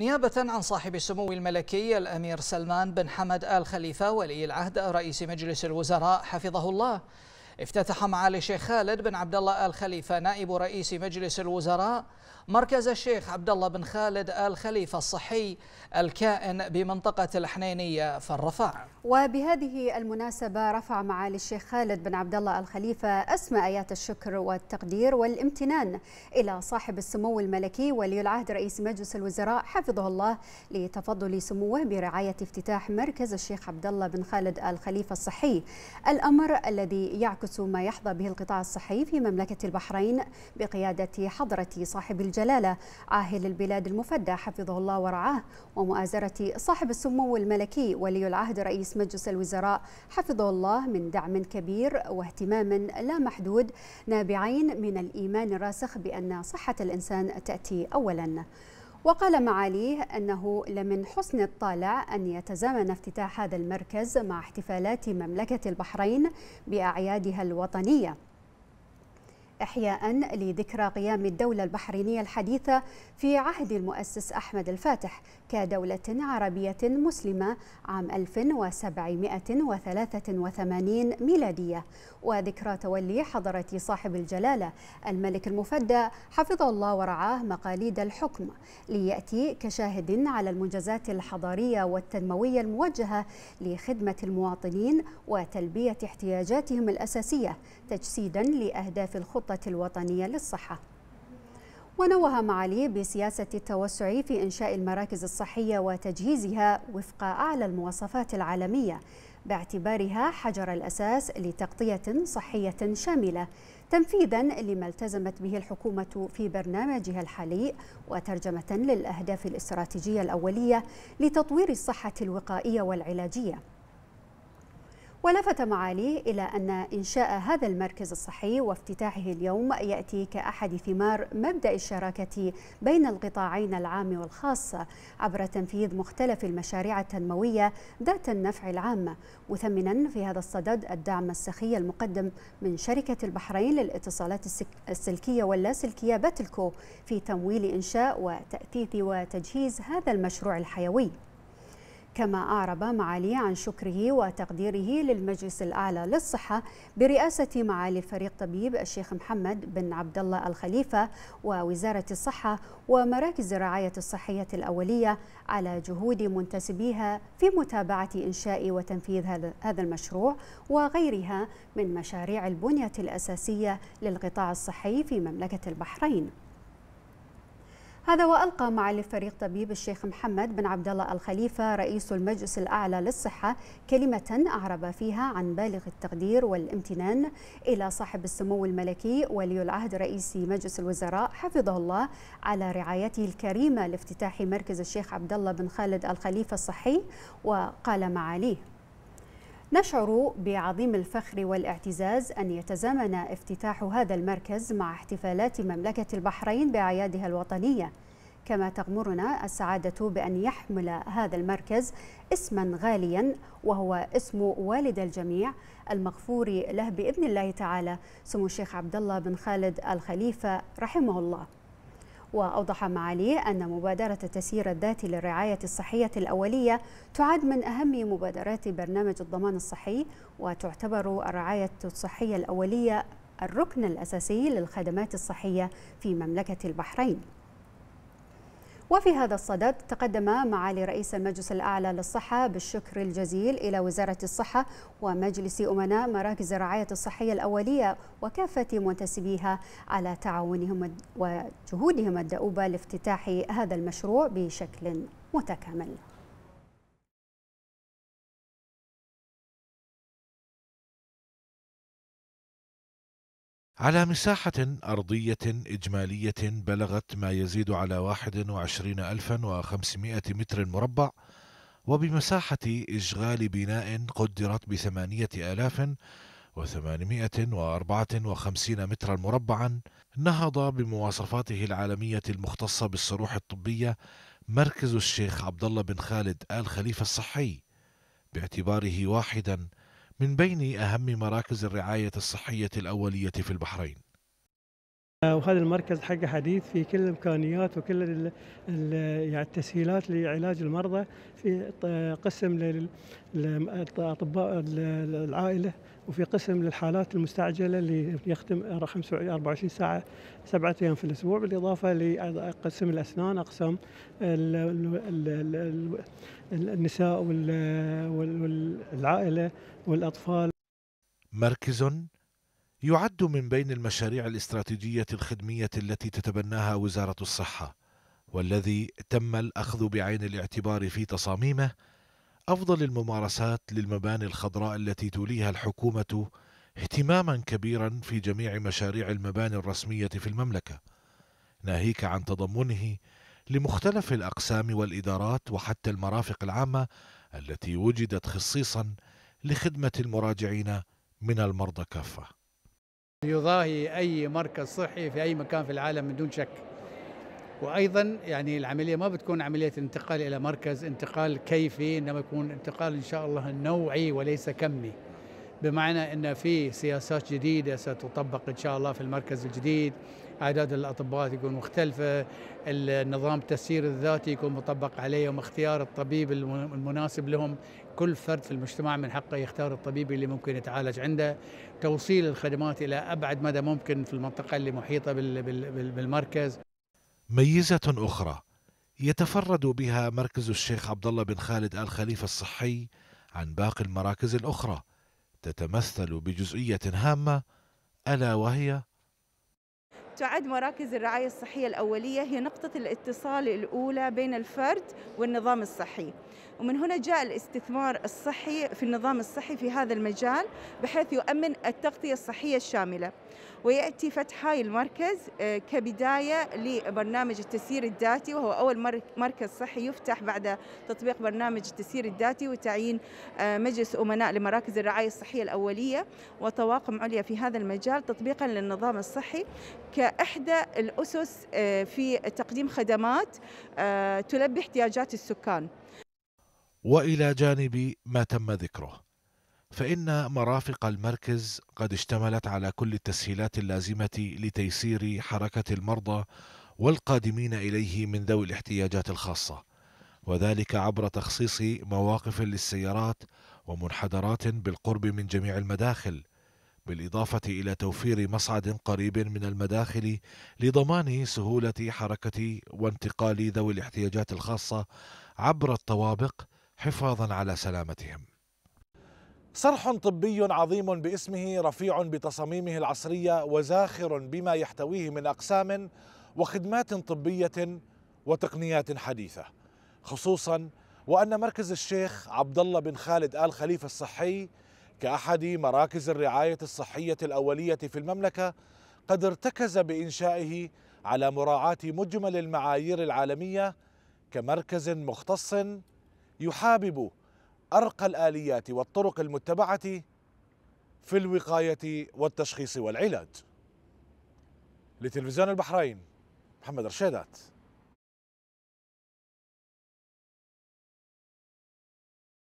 نيابة عن صاحب السمو الملكي الأمير سلمان بن حمد آل خليفة ولي العهد رئيس مجلس الوزراء حفظه الله افتتح معالي الشيخ خالد بن عبد الله آل خليفة نائب رئيس مجلس الوزراء مركز الشيخ عبد الله بن خالد آل خليفة الصحي الكائن بمنطقة الحنينية في الرفاع وبهذه المناسبة رفع معالي الشيخ خالد بن عبد الله آل خليفة أسمى آيات الشكر والتقدير والامتنان إلى صاحب السمو الملكي ولي العهد رئيس مجلس الوزراء حفظه الله لتفضل سموه برعاية افتتاح مركز الشيخ عبد الله بن خالد آل خليفة الصحي الأمر الذي يعكس يعكس ما يحظى به القطاع الصحي في مملكة البحرين بقيادة حضرة صاحب الجلالة عاهل البلاد المفدى حفظه الله ورعاه ومؤازرة صاحب السمو الملكي ولي العهد رئيس مجلس الوزراء حفظه الله من دعم كبير واهتمام لا محدود نابعين من الإيمان الراسخ بأن صحة الإنسان تأتي أولاً وقال معاليه أنه لمن حسن الطالع أن يتزامن افتتاح هذا المركز مع احتفالات مملكة البحرين بأعيادها الوطنية إحياء لذكرى قيام الدولة البحرينية الحديثة في عهد المؤسس أحمد الفاتح كدولة عربية مسلمة عام 1783 ميلادية وذكرى تولي حضرة صاحب الجلالة الملك المفدى حفظه الله ورعاه مقاليد الحكم ليأتي كشاهد على المنجزات الحضارية والتنموية الموجهة لخدمة المواطنين وتلبية احتياجاتهم الأساسية تجسيدا لأهداف الخطة الخطة الوطنية للصحة ونوه معالي بسياسة التوسع في إنشاء المراكز الصحية وتجهيزها وفق أعلى المواصفات العالمية باعتبارها حجر الأساس لتغطية صحية شاملة تنفيذا لما التزمت به الحكومة في برنامجها الحالي وترجمة للأهداف الاستراتيجية الأولية لتطوير الصحة الوقائية والعلاجية ولفت معاليه إلى أن إنشاء هذا المركز الصحي وافتتاحه اليوم يأتي كأحد ثمار مبدأ الشراكة بين القطاعين العام والخاص عبر تنفيذ مختلف المشاريع التنموية ذات النفع العام مثمنا في هذا الصدد الدعم السخي المقدم من شركة البحرين للاتصالات السلكية واللاسلكية باتلكو في تمويل إنشاء وتأثيث وتجهيز هذا المشروع الحيوي كما أعرب معالي عن شكره وتقديره للمجلس الأعلى للصحة برئاسة معالي الفريق طبيب الشيخ محمد بن عبد الله الخليفة ووزارة الصحة ومراكز الرعاية الصحية الأولية على جهود منتسبيها في متابعة إنشاء وتنفيذ هذا المشروع وغيرها من مشاريع البنية الأساسية للقطاع الصحي في مملكة البحرين هذا والقى معالي الفريق طبيب الشيخ محمد بن عبد الله الخليفه رئيس المجلس الاعلى للصحه كلمه اعرب فيها عن بالغ التقدير والامتنان الى صاحب السمو الملكي ولي العهد رئيس مجلس الوزراء حفظه الله على رعايته الكريمه لافتتاح مركز الشيخ عبد الله بن خالد الخليفه الصحي وقال معاليه نشعر بعظيم الفخر والاعتزاز أن يتزامن افتتاح هذا المركز مع احتفالات مملكة البحرين بأعيادها الوطنية كما تغمرنا السعادة بأن يحمل هذا المركز اسما غاليا وهو اسم والد الجميع المغفور له بإذن الله تعالى سمو الشيخ عبد الله بن خالد الخليفة رحمه الله وأوضح معاليه أن مبادرة التسيير الذاتي للرعاية الصحية الأولية تعد من أهم مبادرات برنامج الضمان الصحي وتعتبر الرعاية الصحية الأولية الركن الأساسي للخدمات الصحية في مملكة البحرين وفي هذا الصدد تقدم معالي رئيس المجلس الأعلى للصحة بالشكر الجزيل إلى وزارة الصحة ومجلس أمناء مراكز الرعاية الصحية الأولية وكافة منتسبيها على تعاونهم وجهودهم الدؤوبة لافتتاح هذا المشروع بشكل متكامل على مساحة أرضية إجمالية بلغت ما يزيد على 21500 متر مربع وبمساحة إشغال بناء قدرت ب 8854 مترا مربعا نهض بمواصفاته العالمية المختصة بالصروح الطبية مركز الشيخ عبد الله بن خالد آل خليفة الصحي باعتباره واحدا من بين أهم مراكز الرعاية الصحية الأولية في البحرين آه، وهذا المركز حق حديث في كل الامكانيات وكل يعني التسهيلات لعلاج المرضى في قسم للاطباء العائله وفي قسم للحالات المستعجله اللي يخدم 24 ساعه سبعه ايام في الاسبوع بالاضافه لقسم الاسنان اقسام النساء وال العائلة والأطفال مركز يعد من بين المشاريع الاستراتيجية الخدمية التي تتبناها وزارة الصحة والذي تم الأخذ بعين الاعتبار في تصاميمه أفضل الممارسات للمباني الخضراء التي توليها الحكومة اهتماما كبيرا في جميع مشاريع المباني الرسمية في المملكة ناهيك عن تضمنه لمختلف الأقسام والإدارات وحتى المرافق العامة التي وجدت خصيصا لخدمة المراجعين من المرضى كافة يضاهي أي مركز صحي في أي مكان في العالم من دون شك وايضا يعني العمليه ما بتكون عمليه انتقال الى مركز انتقال كيفي انما يكون انتقال ان شاء الله نوعي وليس كمي بمعنى ان في سياسات جديده ستطبق ان شاء الله في المركز الجديد اعداد الاطباء تكون مختلفه النظام التسيير الذاتي يكون مطبق عليهم اختيار الطبيب المناسب لهم كل فرد في المجتمع من حقه يختار الطبيب اللي ممكن يتعالج عنده توصيل الخدمات الى ابعد مدى ممكن في المنطقه اللي محيطه بالمركز ميزه اخرى يتفرد بها مركز الشيخ عبد الله بن خالد ال خليفه الصحي عن باقي المراكز الاخرى تتمثل بجزئية هامة ألا وهي تعد مراكز الرعاية الصحية الأولية هي نقطة الاتصال الأولى بين الفرد والنظام الصحي ومن هنا جاء الاستثمار الصحي في النظام الصحي في هذا المجال بحيث يؤمن التغطية الصحية الشاملة ويأتي فتح هاي المركز آه، كبداية لبرنامج التسيير الذاتي وهو أول مركز صحي يفتح بعد تطبيق برنامج التسيير الذاتي وتعيين آه، مجلس أمناء لمراكز الرعاية الصحية الأولية وطواقم عليا في هذا المجال تطبيقا للنظام الصحي كإحدى الأسس آه، في تقديم خدمات تلبي احتياجات السكان والى جانب ما تم ذكره فإن مرافق المركز قد اشتملت على كل التسهيلات اللازمة لتيسير حركة المرضى والقادمين إليه من ذوي الاحتياجات الخاصة، وذلك عبر تخصيص مواقف للسيارات ومنحدرات بالقرب من جميع المداخل، بالإضافة إلى توفير مصعد قريب من المداخل لضمان سهولة حركة وانتقال ذوي الاحتياجات الخاصة عبر الطوابق حفاظا على سلامتهم. صرح طبي عظيم باسمه رفيع بتصاميمه العصريه وزاخر بما يحتويه من اقسام وخدمات طبيه وتقنيات حديثه خصوصا وان مركز الشيخ عبد الله بن خالد ال خليفه الصحي كأحد مراكز الرعاية الصحية الأولية في المملكة قد ارتكز بإنشائه على مراعاة مجمل المعايير العالمية كمركز مختص يحابب ارقى الاليات والطرق المتبعه في الوقايه والتشخيص والعلاج لتلفزيون البحرين محمد رشيدات